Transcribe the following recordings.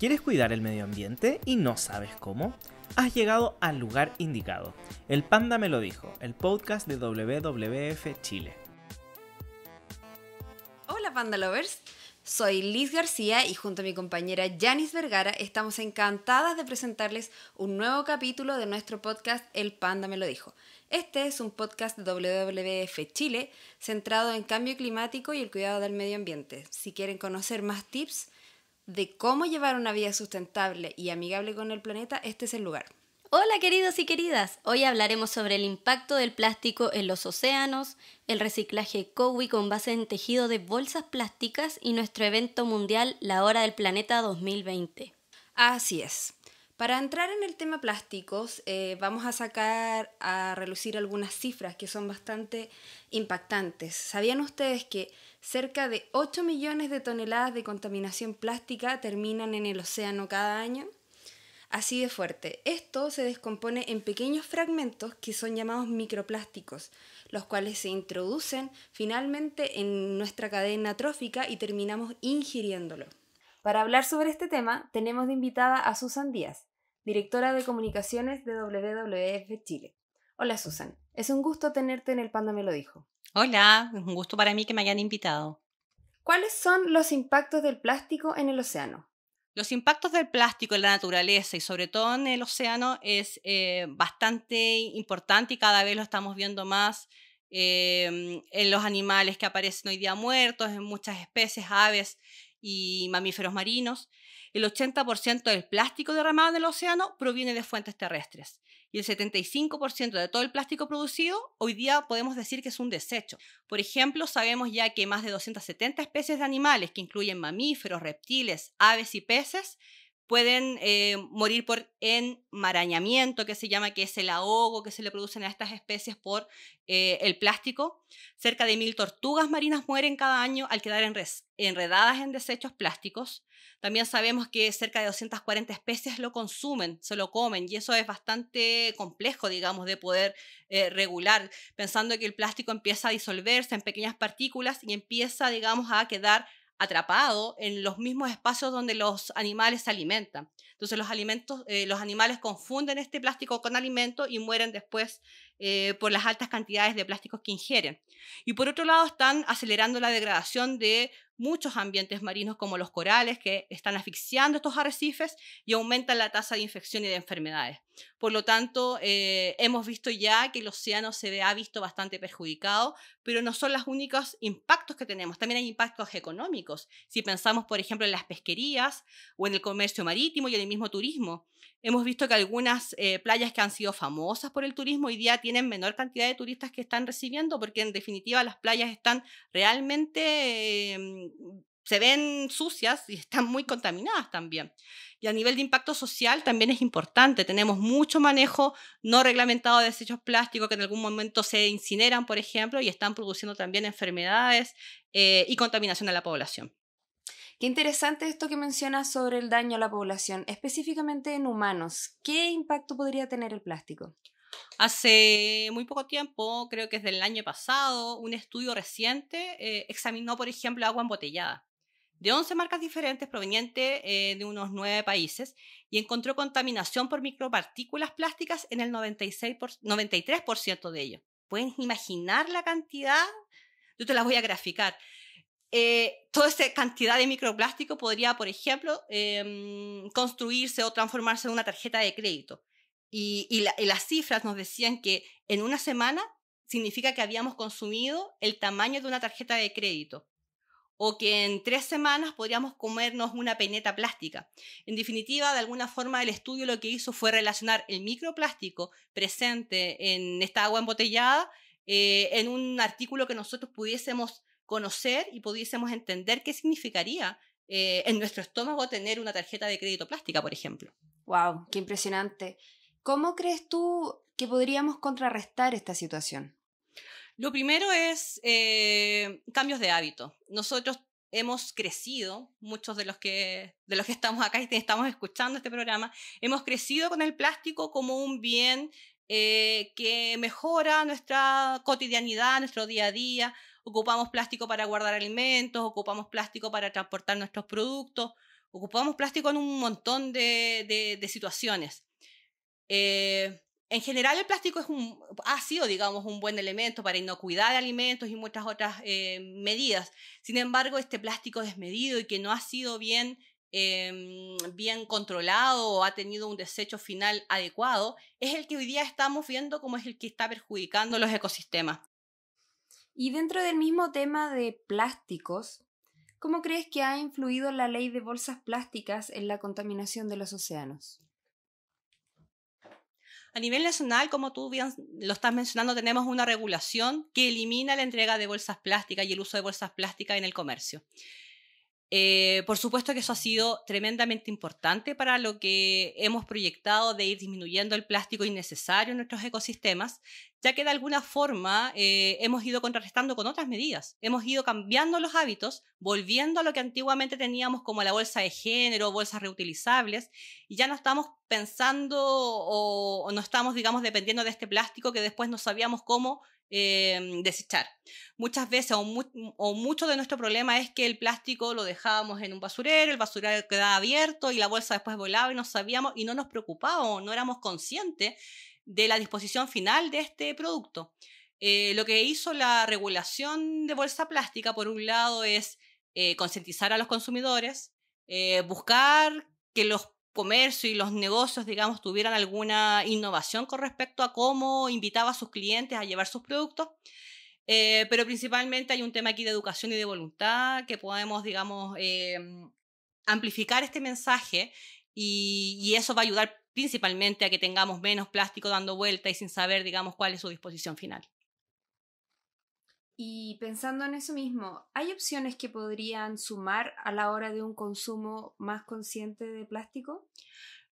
¿Quieres cuidar el medio ambiente y no sabes cómo? Has llegado al lugar indicado. El Panda me lo dijo, el podcast de WWF Chile. Hola Panda Lovers, soy Liz García y junto a mi compañera Janice Vergara estamos encantadas de presentarles un nuevo capítulo de nuestro podcast El Panda me lo dijo. Este es un podcast de WWF Chile centrado en cambio climático y el cuidado del medio ambiente. Si quieren conocer más tips, de cómo llevar una vida sustentable y amigable con el planeta, este es el lugar. Hola queridos y queridas, hoy hablaremos sobre el impacto del plástico en los océanos, el reciclaje COWI con base en tejido de bolsas plásticas y nuestro evento mundial La Hora del Planeta 2020. Así es. Para entrar en el tema plásticos, eh, vamos a sacar a relucir algunas cifras que son bastante impactantes. ¿Sabían ustedes que cerca de 8 millones de toneladas de contaminación plástica terminan en el océano cada año? Así de fuerte. Esto se descompone en pequeños fragmentos que son llamados microplásticos, los cuales se introducen finalmente en nuestra cadena trófica y terminamos ingiriéndolo. Para hablar sobre este tema, tenemos de invitada a Susan Díaz, directora de comunicaciones de WWF Chile. Hola Susan, es un gusto tenerte en el Panda Me lo dijo. Hola, es un gusto para mí que me hayan invitado. ¿Cuáles son los impactos del plástico en el océano? Los impactos del plástico en la naturaleza y sobre todo en el océano es eh, bastante importante y cada vez lo estamos viendo más em, en los animales que aparecen hoy día muertos, en muchas especies, aves y mamíferos marinos. El 80% del plástico derramado en el océano proviene de fuentes terrestres y el 75% de todo el plástico producido hoy día podemos decir que es un desecho. Por ejemplo, sabemos ya que más de 270 especies de animales, que incluyen mamíferos, reptiles, aves y peces, pueden eh, morir por enmarañamiento, que se llama, que es el ahogo que se le producen a estas especies por eh, el plástico. Cerca de mil tortugas marinas mueren cada año al quedar enredadas en desechos plásticos. También sabemos que cerca de 240 especies lo consumen, se lo comen, y eso es bastante complejo, digamos, de poder eh, regular, pensando que el plástico empieza a disolverse en pequeñas partículas y empieza, digamos, a quedar atrapado en los mismos espacios donde los animales se alimentan. Entonces los, alimentos, eh, los animales confunden este plástico con alimento y mueren después eh, por las altas cantidades de plásticos que ingieren. Y por otro lado, están acelerando la degradación de muchos ambientes marinos como los corales, que están asfixiando estos arrecifes y aumentan la tasa de infección y de enfermedades. Por lo tanto, eh, hemos visto ya que el océano se ha visto bastante perjudicado, pero no son los únicos impactos que tenemos, también hay impactos económicos. Si pensamos, por ejemplo, en las pesquerías o en el comercio marítimo y en el mismo turismo, hemos visto que algunas eh, playas que han sido famosas por el turismo hoy día tienen tienen menor cantidad de turistas que están recibiendo, porque en definitiva las playas están realmente, em, se ven sucias y están muy contaminadas también. Y a nivel de impacto social también es importante. Tenemos mucho manejo no reglamentado de desechos plásticos que en algún momento se incineran, por ejemplo, y están produciendo también enfermedades eh, y contaminación a la población. Qué interesante esto que mencionas sobre el daño a la población, específicamente en humanos. ¿Qué impacto podría tener el plástico? Hace muy poco tiempo, creo que es del año pasado, un estudio reciente eh, examinó, por ejemplo, agua embotellada de 11 marcas diferentes provenientes eh, de unos 9 países y encontró contaminación por micropartículas plásticas en el 96 por, 93% de ellos. ¿Pueden imaginar la cantidad? Yo te las voy a graficar. Eh, toda esa cantidad de microplástico podría, por ejemplo, em, construirse o transformarse en una tarjeta de crédito. Y, las cifras nos decían que en una semana significa que habíamos consumido el tamaño de una tarjeta de crédito o que en tres semanas podríamos comernos una peineta plástica. En definitiva, de alguna forma, el estudio lo que hizo fue relacionar el microplástico presente en esta agua embotellada eh, en un artículo que nosotros pudiésemos conocer y pudiésemos entender qué significaría eh, en nuestro estómago tener una tarjeta de crédito plástica, por ejemplo. ¡Wow! ¡Qué impresionante! ¿Cómo crees tú que podríamos contrarrestar esta situación? Lo primero es eh, cambios de hábito. Nosotros hemos crecido, muchos de los, que, estamos acá y estamos escuchando este programa, hemos crecido con el plástico como un bien eh, que mejora nuestra cotidianidad, nuestro día a día. Ocupamos plástico para guardar alimentos, ocupamos plástico para transportar nuestros productos, ocupamos plástico en un montón de situaciones. Eh, en general, el plástico es ha sido, digamos, un buen elemento para inocuidad de alimentos y muchas otras eh, medidas. Sin embargo, este plástico desmedido y que no ha sido bien, em, bien controlado o ha tenido un desecho final adecuado, es el que hoy día estamos viendo como es el que está perjudicando los ecosistemas. Y dentro del mismo tema de plásticos, ¿cómo crees que ha influido la ley de bolsas plásticas en la contaminación de los océanos? A nivel nacional, como tú bien lo estás mencionando, tenemos una regulación que elimina la entrega de bolsas plásticas y el uso de bolsas plásticas en el comercio. Eh, por supuesto que eso ha sido tremendamente importante para lo que hemos proyectado de ir disminuyendo el plástico innecesario en nuestros ecosistemas ya que de alguna forma eh, hemos ido contrarrestando con otras medidas. Hemos ido cambiando los hábitos, volviendo a lo que antiguamente teníamos como la bolsa de género, bolsas reutilizables, y ya no estamos pensando o, no estamos, digamos, dependiendo de este plástico que después no sabíamos cómo em, desechar. Muchas veces o, mucho de nuestro problema es que el plástico lo dejábamos en un basurero, el basurero quedaba abierto y la bolsa después volaba y no sabíamos y no nos preocupábamos, no éramos conscientes de la disposición final de este producto. Eh, lo que hizo la regulación de bolsa plástica, por un lado, es eh, concientizar a los consumidores, eh, buscar que los comercios y los negocios, digamos, tuvieran alguna innovación con respecto a cómo invitaba a sus clientes a llevar sus productos. pero principalmente hay un tema aquí de educación y de voluntad que podemos, digamos, em, amplificar este mensaje y, y, eso va a ayudar principalmente a que tengamos menos plástico dando vuelta y sin saber, digamos, cuál es su disposición final. Y pensando en eso mismo, ¿hay opciones que podrían sumar a la hora de un consumo más consciente de plástico?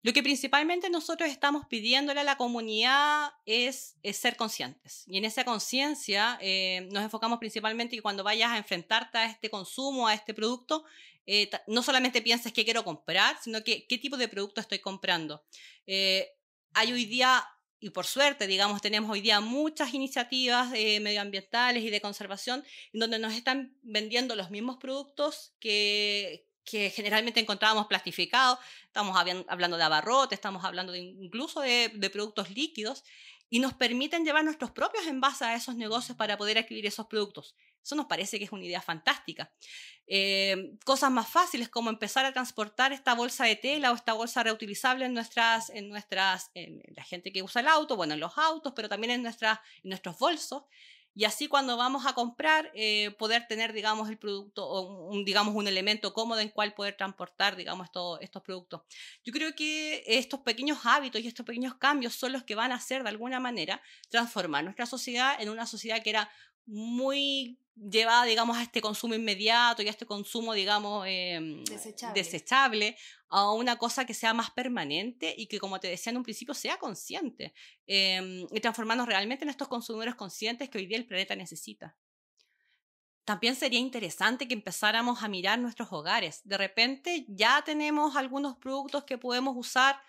Lo que principalmente nosotros estamos pidiéndole a la comunidad es, ser conscientes. Y en esa conciencia eh, nos enfocamos principalmente que cuando vayas a enfrentarte a este consumo, a este producto, eh, no solamente pienses qué quiero comprar, sino que qué tipo de producto estoy comprando. Eh, hay hoy día, y por suerte, digamos, tenemos hoy día muchas iniciativas medioambientales y de conservación en donde nos están vendiendo los mismos productos que, que generalmente encontrábamos plastificados, estamos hablando de abarrotes, estamos hablando incluso de, productos líquidos, y nos permiten llevar nuestros propios envases a esos negocios para poder adquirir esos productos. Eso nos parece que es una idea fantástica. Eh, cosas más fáciles como empezar a transportar esta bolsa de tela o esta bolsa reutilizable en nuestras, en nuestras, en la gente que usa el auto, bueno, en los autos, pero también en, en nuestros bolsos y así cuando vamos a comprar eh, poder tener, digamos, el producto o un, digamos, un elemento cómodo en cual poder transportar, digamos, estos productos. Yo creo que estos pequeños hábitos y estos pequeños cambios son los que van a hacer de alguna manera transformar nuestra sociedad en una sociedad que era muy llevada, digamos, a este consumo inmediato y a este consumo, digamos, em, desechable. a una cosa que sea más permanente y que, como te decía en un principio, sea consciente em, y transformarnos realmente en estos consumidores conscientes que hoy día el planeta necesita. También sería interesante que empezáramos a mirar nuestros hogares. De repente ya tenemos algunos productos que podemos usar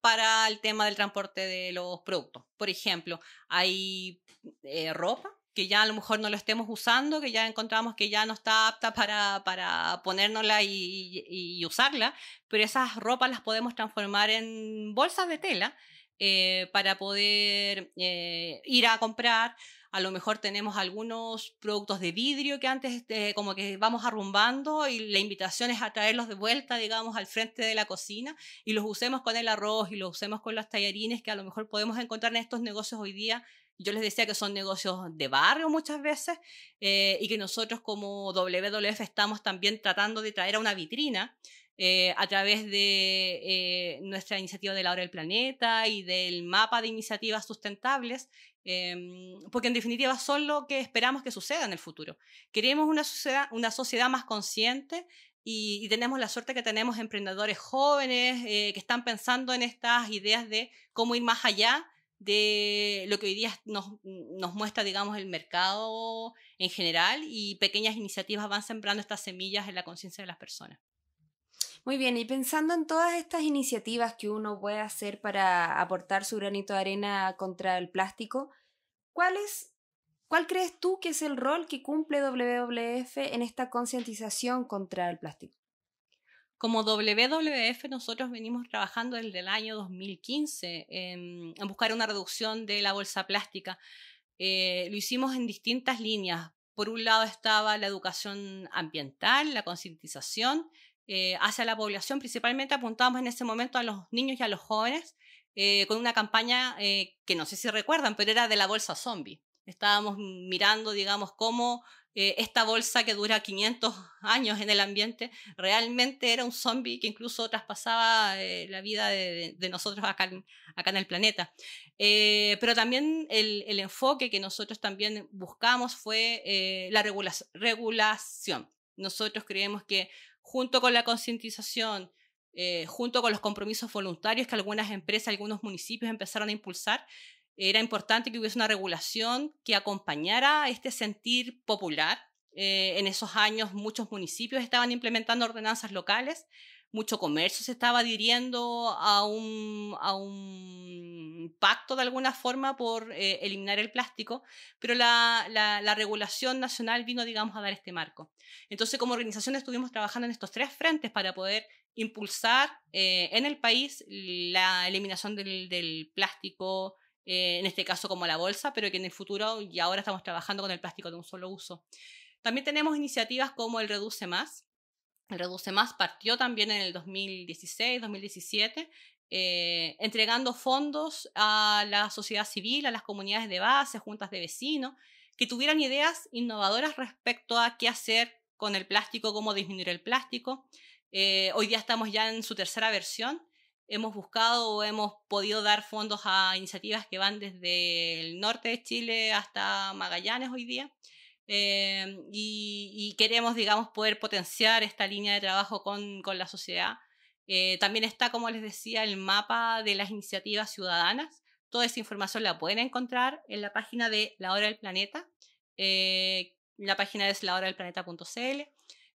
para el tema del transporte de los productos. Por ejemplo, hay eh, ropa que ya a lo mejor no lo estemos usando, que ya encontramos que ya no está apta para, para ponérnosla y, usarla, pero esas ropas las podemos transformar en bolsas de tela eh, para poder eh, ir a comprar. A lo mejor tenemos algunos productos de vidrio que antes eh, como que vamos arrumbando y la invitación es a traerlos de vuelta, digamos, al frente de la cocina y los usemos con el arroz y los usemos con los tallarines que a lo mejor podemos encontrar en estos negocios hoy día yo les decía que son negocios de barrio muchas veces eh, y que nosotros como WWF estamos también tratando de traer a una vitrina eh, a través de eh, nuestra iniciativa de la hora del planeta y del mapa de iniciativas sustentables, em, porque en definitiva son lo que esperamos que suceda en el futuro. Queremos una sociedad, una sociedad más consciente. Y, y tenemos la suerte que tenemos emprendedores jóvenes que están pensando en estas ideas de cómo ir más allá de lo que hoy día nos, muestra, digamos, el mercado en general y pequeñas iniciativas van sembrando estas semillas en la conciencia de las personas. Muy bien, y pensando en todas estas iniciativas que uno puede hacer para aportar su granito de arena contra el plástico, ¿cuál, es, ¿cuál crees tú que es el rol que cumple WWF en esta concientización contra el plástico? Como WWF, nosotros venimos trabajando desde el año 2015 en, buscar una reducción de la bolsa plástica. Eh, lo hicimos en distintas líneas. Por un lado estaba la educación ambiental, la concientización eh, hacia la población, principalmente apuntábamos en ese momento a los niños y a los jóvenes eh, con una campaña que no sé si recuerdan, pero era de la bolsa zombie. Estábamos mirando, digamos, cómo eh, esta bolsa que dura 500 años en el ambiente realmente era un zombie que incluso traspasaba eh, la vida de, nosotros acá en, acá en, el planeta. Eh, pero también el, enfoque que nosotros también buscamos fue la regulación. Nosotros creemos que junto con la concientización, junto con los compromisos voluntarios que algunas empresas, algunos municipios empezaron a impulsar, era importante que hubiese una regulación que acompañara este sentir popular. Eh, en esos años muchos municipios estaban implementando ordenanzas locales, mucho comercio se estaba adhiriendo a un, a un pacto de alguna forma por eh, eliminar el plástico, pero la, regulación nacional vino, digamos, a dar este marco. Entonces, como organización estuvimos trabajando en estos tres frentes para poder impulsar eh, en el país la eliminación del, del plástico, eh, en este caso como la bolsa, pero que en el futuro y ahora estamos trabajando con el plástico de un solo uso. También tenemos iniciativas como el Reduce Más. El Reduce Más partió también en el 2016, 2017, eh, entregando fondos a la sociedad civil, a las comunidades de base, juntas de vecinos, que tuvieran ideas innovadoras respecto a qué hacer con el plástico, cómo disminuir el plástico. Eh, hoy día estamos ya en su tercera versión hemos buscado o hemos podido dar fondos a iniciativas que van desde el norte de Chile hasta Magallanes hoy día. Eh, y, queremos, digamos, poder potenciar esta línea de trabajo con, la sociedad. Eh, también está, como les decía, el mapa de las iniciativas ciudadanas. Toda esa información la pueden encontrar en la página de La Hora del Planeta. Eh, la página es lahoradelplaneta.cl.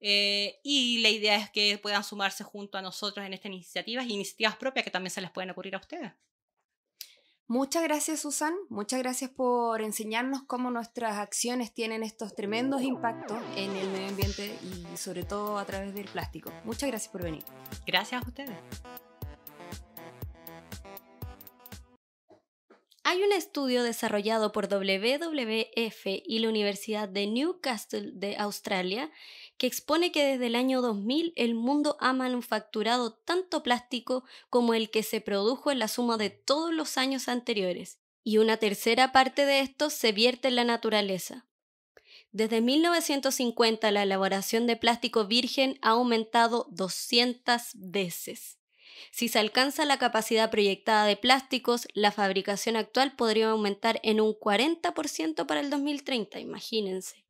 Eh, y la idea es que puedan sumarse junto a nosotros en estas iniciativas y iniciativas propias que también se les pueden ocurrir a ustedes. Muchas gracias, Susan. Muchas gracias por enseñarnos cómo nuestras acciones tienen estos tremendos impactos en el medio ambiente y sobre todo a través del plástico. Muchas gracias por venir. Gracias a ustedes. Hay un estudio desarrollado por WWF y la Universidad de Newcastle de Australia que expone que desde el año 2000 el mundo ha manufacturado tanto plástico como el que se produjo en la suma de todos los años anteriores, y una tercera parte de esto se vierte en la naturaleza. Desde 1950 la elaboración de plástico virgen ha aumentado 200 veces. Si se alcanza la capacidad proyectada de plásticos, la fabricación actual podría aumentar en un 40% para el 2030, imagínense.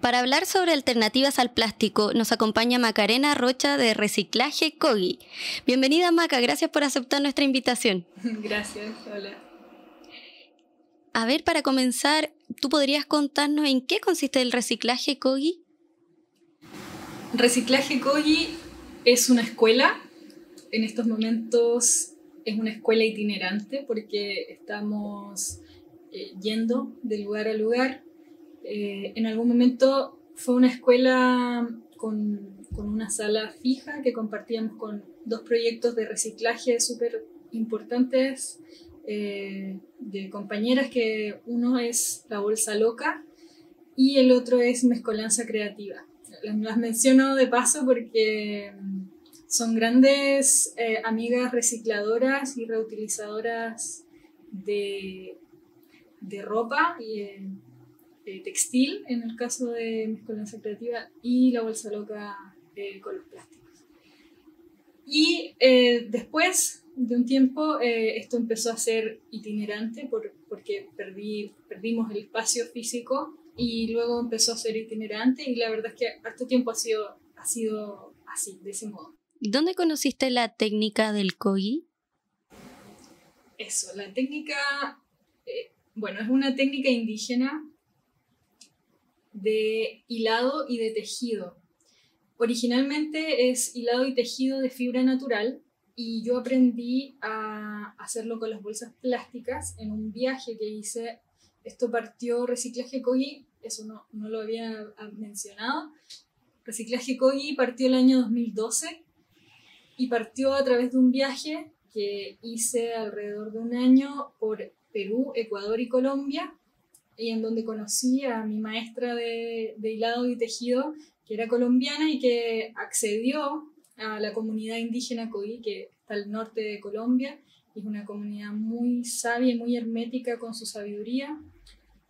Para hablar sobre alternativas al plástico, nos acompaña Macarena Rocha de Reciclaje Cogi. Bienvenida, Maca, gracias por aceptar nuestra invitación. Gracias, hola. A ver, para comenzar, ¿tú podrías contarnos en qué consiste el reciclaje Cogi? Reciclaje Cogi es una escuela. En estos momentos es una escuela itinerante porque estamos eh, yendo de lugar a lugar eh, en algún momento fue una escuela con, una sala fija que compartíamos con dos proyectos de reciclaje súper importantes eh, de compañeras, que uno es La Bolsa Loca y el otro es Mezcolanza Creativa. Las menciono de paso porque mm, son grandes eh, amigas recicladoras y reutilizadoras de, de ropa y, eh, textil, en el caso de mezcolanza creativa, y la bolsa loca con los plásticos. Y eh, después de un tiempo eh, esto empezó a ser itinerante porque perdí, perdimos el espacio físico y luego empezó a ser itinerante y la verdad es que harto tiempo ha sido, ha sido así, de ese modo. ¿Dónde conociste la técnica del COGI? Eso, la técnica, bueno, es una técnica indígena de hilado y de tejido. Originalmente es hilado y tejido de fibra natural y yo aprendí a hacerlo con las bolsas plásticas en un viaje que hice. Esto partió Reciclaje Kogi, eso no, lo había mencionado. Reciclaje Kogi partió el año 2012 y partió a través de un viaje que hice alrededor de un año por Perú, Ecuador y Colombia y en donde conocí a mi maestra de, de hilado y tejido, que era colombiana y que accedió a la comunidad indígena Coí, que está al norte de Colombia, es una comunidad muy sabia y muy hermética con su sabiduría.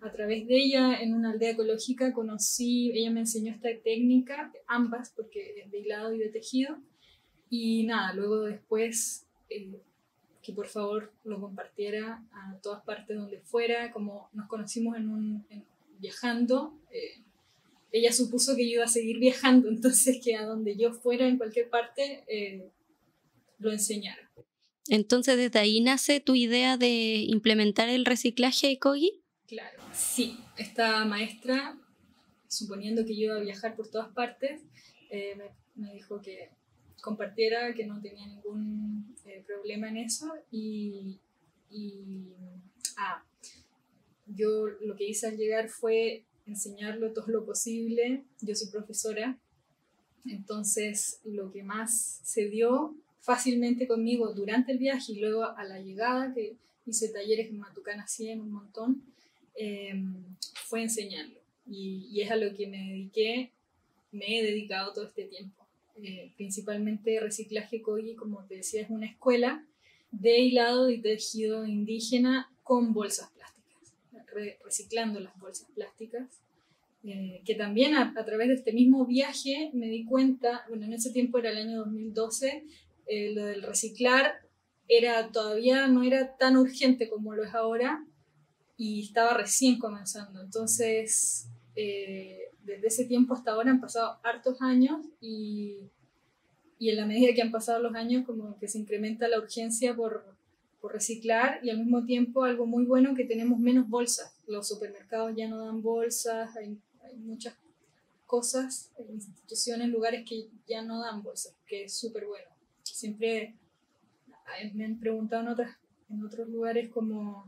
A través de ella, en una aldea ecológica, conocí, ella me enseñó esta técnica, ambas, porque de hilado y de tejido. Y nada, luego después eh, que por favor lo compartiera a todas partes donde fuera, como nos conocimos en un, viajando. Eh, ella supuso que yo iba a seguir viajando, entonces que a donde yo fuera, en cualquier parte, eh, lo enseñara. Entonces, ¿desde ahí nace tu idea de implementar el reciclaje ecoy Claro, sí. Esta maestra, suponiendo que yo iba a viajar por todas partes, eh, me dijo que compartiera, que no tenía ningún eh, problema en eso. Y, ah, yo lo que hice al llegar fue enseñarlo todo lo posible. Yo soy profesora, entonces lo que más se dio fácilmente conmigo durante el viaje y luego a la llegada, que hice talleres en Matucana en un montón, em, fue enseñarlo. y es a lo que me dediqué, me he dedicado todo este tiempo eh, principalmente Reciclaje Cogi, como te decía, es una escuela de hilado y tejido indígena con bolsas plásticas, reciclando las bolsas plásticas, eh, que también a, través de este mismo viaje me di cuenta, bueno, en ese tiempo era el año 2012, eh, lo del reciclar era todavía no era tan urgente como lo es ahora y estaba recién comenzando, entonces... Eh, desde ese tiempo hasta ahora han pasado hartos años y, en la medida que han pasado los años como que se incrementa la urgencia por, reciclar y al mismo tiempo algo muy bueno que tenemos menos bolsas. Los supermercados ya no dan bolsas, hay, muchas cosas, eh, instituciones, lugares que ya no dan bolsas, que es súper bueno. Siempre ah, eh, me han preguntado en, otras, en otros lugares como,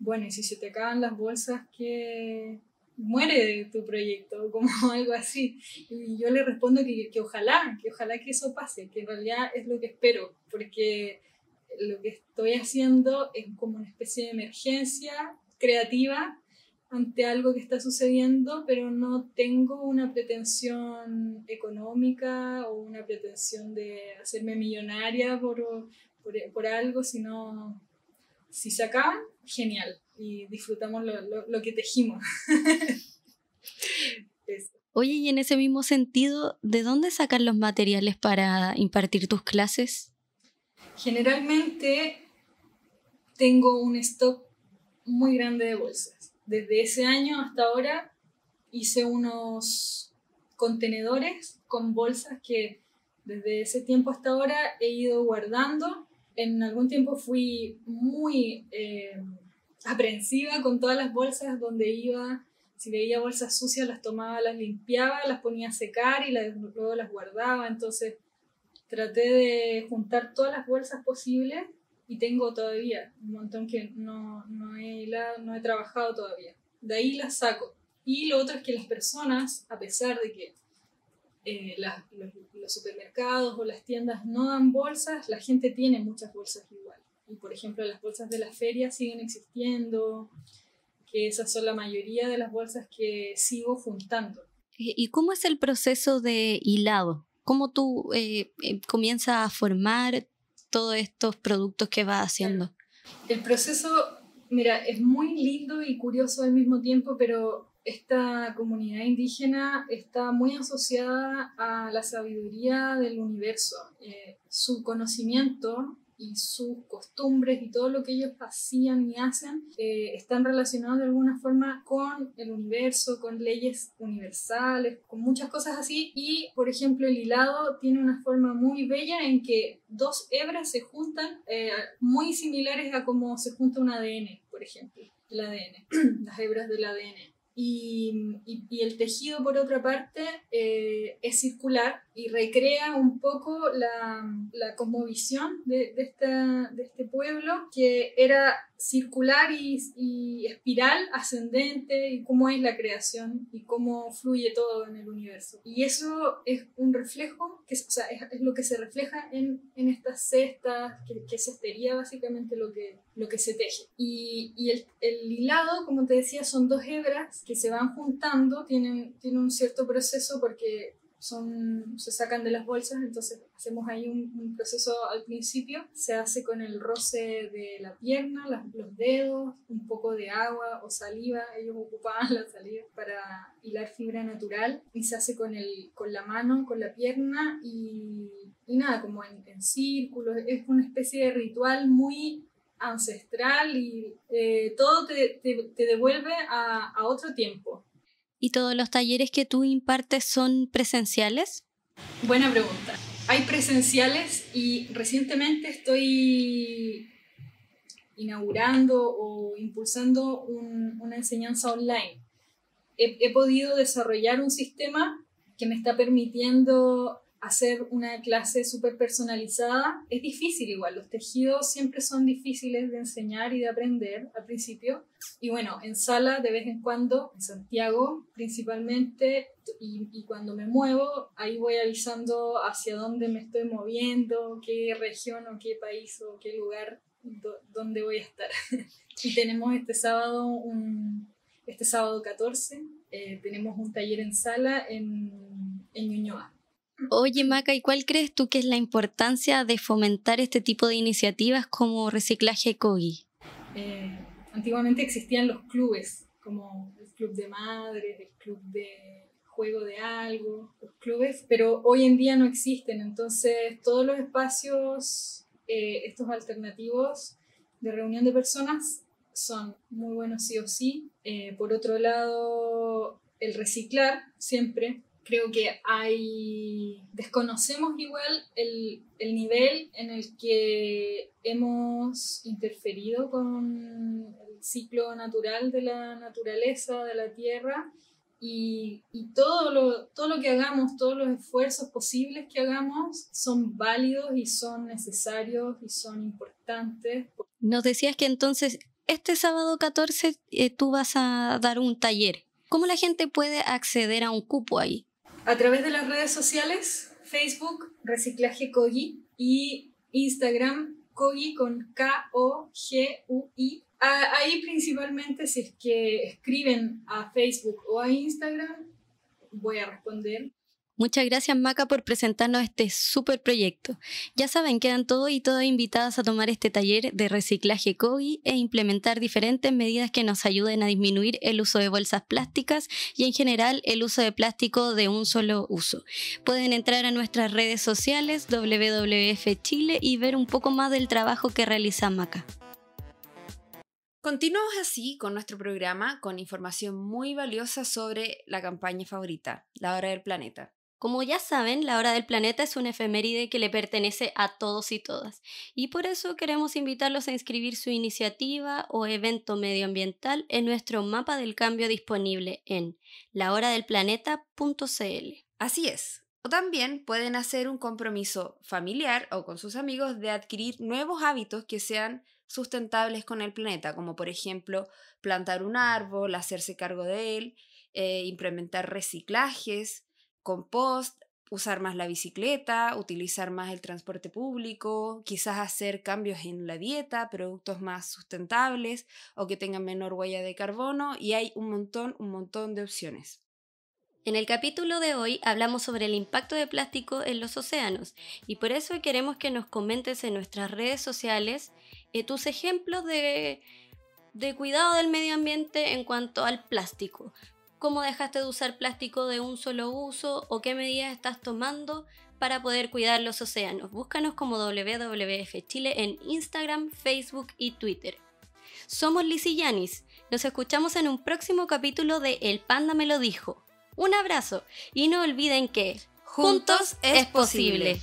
bueno, y si se te acaban las bolsas, ¿qué, muere tu proyecto, como algo así. Y yo le respondo que, que, ojalá, que ojalá que eso pase, que en realidad es lo que espero, porque lo que estoy haciendo es como una especie de emergencia creativa ante algo que está sucediendo, pero no tengo una pretensión económica o una pretensión de hacerme millonaria por, por, por algo, sino si se acaba, genial, y disfrutamos lo, que tejimos. Oye, y en ese mismo sentido, ¿de dónde sacan los materiales para impartir tus clases? Generalmente tengo un stock muy grande de bolsas. Desde ese año hasta ahora hice unos contenedores con bolsas que desde ese tiempo hasta ahora he ido guardando. En algún tiempo fui muy... Eh, aprensiva con todas las bolsas donde iba. Si veía bolsas sucias, las tomaba, las limpiaba, las ponía a secar y luego las guardaba. Entonces traté de juntar todas las bolsas posibles y tengo todavía un montón que no, no, he, no he trabajado todavía. De ahí las saco. Y lo otro es que las personas, a pesar de que eh, los, supermercados o las tiendas no dan bolsas, la gente tiene muchas bolsas libres y por ejemplo las bolsas de las ferias siguen existiendo, que esas son la mayoría de las bolsas que sigo juntando. Eh, ¿Y cómo es el proceso de hilado? ¿Cómo tú eh, eh, comienzas a formar todos estos productos que vas haciendo? El proceso, mira, es muy lindo y curioso al mismo tiempo, pero esta comunidad indígena está muy asociada a la sabiduría del universo. su conocimiento y sus costumbres y todo lo que ellos hacían y hacen eh, están relacionados de alguna forma con el universo, con leyes universales, con muchas cosas así. Y, por ejemplo, el hilado tiene una forma muy bella en que dos hebras se juntan eh, muy similares a como se junta un ADN, por ejemplo, el ADN, las hebras del ADN. Y, y, el tejido, por otra parte, eh, es circular, y recrea un poco la, la cosmovisión de, de, esta, de, este pueblo, que era circular y, y, espiral ascendente, y cómo es la creación y cómo fluye todo en el universo. Y eso es un reflejo, que, o sea, es, lo que se refleja en, en estas cestas, que, que, cestería básicamente lo que, lo que se teje. Y, y el, hilado, como te decía, son dos hebras que se van juntando, tienen, tienen un cierto proceso porque son, se sacan de las bolsas, entonces hacemos ahí un, proceso al principio, se hace con el roce de la pierna, los dedos, un poco de agua o saliva, ellos ocupaban la saliva para hilar fibra natural y se hace con, el, con la mano, con la pierna y, y nada, como en, círculos, es una especie de ritual muy ancestral y eh, todo te, te, te devuelve a, a otro tiempo ¿Y todos los talleres que tú impartes son presenciales? Buena pregunta. Hay presenciales y recientemente estoy inaugurando o impulsando una enseñanza online. he podido desarrollar un sistema que me está permitiendo hacer una clase súper personalizada es difícil igual, los tejidos siempre son difíciles de enseñar y de aprender al principio. Y bueno, en sala de vez en cuando, en Santiago principalmente, y, cuando me muevo, ahí voy avisando hacia dónde me estoy moviendo, qué región o qué país o qué lugar dónde voy a estar. y tenemos este sábado, un, este sábado 14, eh, tenemos un taller en sala en, en Ñuñoa Oye, Maca, ¿y cuál crees tú que es la importancia de fomentar este tipo de iniciativas como reciclaje Cogi? Eh, antiguamente existían los clubes, como el club de madres, el club de juego de algo, los clubes, pero hoy en día no existen, entonces todos los espacios, eh, estos alternativos de reunión de personas son muy buenos sí o sí. Eh, por otro lado, el reciclar siempre creo que hay, desconocemos igual el, el, nivel en el que hemos interferido con el ciclo natural de la naturaleza, de la tierra, y, y todo, lo, todo lo que hagamos, todos los esfuerzos posibles que hagamos son válidos y son necesarios y son importantes. Nos decías que entonces este sábado 14 eh, tú vas a dar un taller. ¿Cómo la gente puede acceder a un cupo ahí? a través de las redes sociales, Facebook, Reciclaje Kogi, y Instagram, Kogi con K-O-G-U-I. Ahí principalmente si es que escriben a Facebook o a Instagram, voy a responder. Muchas gracias Maca por presentarnos este súper proyecto. Ya saben, quedan todos y todas invitadas a tomar este taller de reciclaje coi e implementar diferentes medidas que nos ayuden a disminuir el uso de bolsas plásticas y en general el uso de plástico de un solo uso. Pueden entrar a nuestras redes sociales WWF Chile y ver un poco más del trabajo que realiza Maca. Continuamos así con nuestro programa con información muy valiosa sobre la campaña favorita, La Hora del Planeta. Como ya saben, la hora del planeta es una efeméride que le pertenece a todos y todas, y por eso queremos invitarlos a inscribir su iniciativa o evento medioambiental en nuestro mapa del cambio disponible en lahoradelplaneta.cl. Así es. O también pueden hacer un compromiso familiar o con sus amigos de adquirir nuevos hábitos que sean sustentables con el planeta, como por ejemplo plantar un árbol, hacerse cargo de él, eh, implementar reciclajes, compost, usar más la bicicleta, utilizar más el transporte público, quizás hacer cambios en la dieta, productos más sustentables o que tengan menor huella de carbono y hay un montón, un montón de opciones. En el capítulo de hoy hablamos sobre el impacto de plástico en los océanos y por eso queremos que nos comentes en nuestras redes sociales eh, tus ejemplos de cuidado del medio ambiente en cuanto al plástico cómo dejaste de usar plástico de un solo uso o qué medidas estás tomando para poder cuidar los océanos. Búscanos como WWF Chile en Instagram, Facebook y Twitter. Somos Liz Yanis. Nos escuchamos en un próximo capítulo de El Panda me lo dijo. Un abrazo y no olviden que juntos es posible.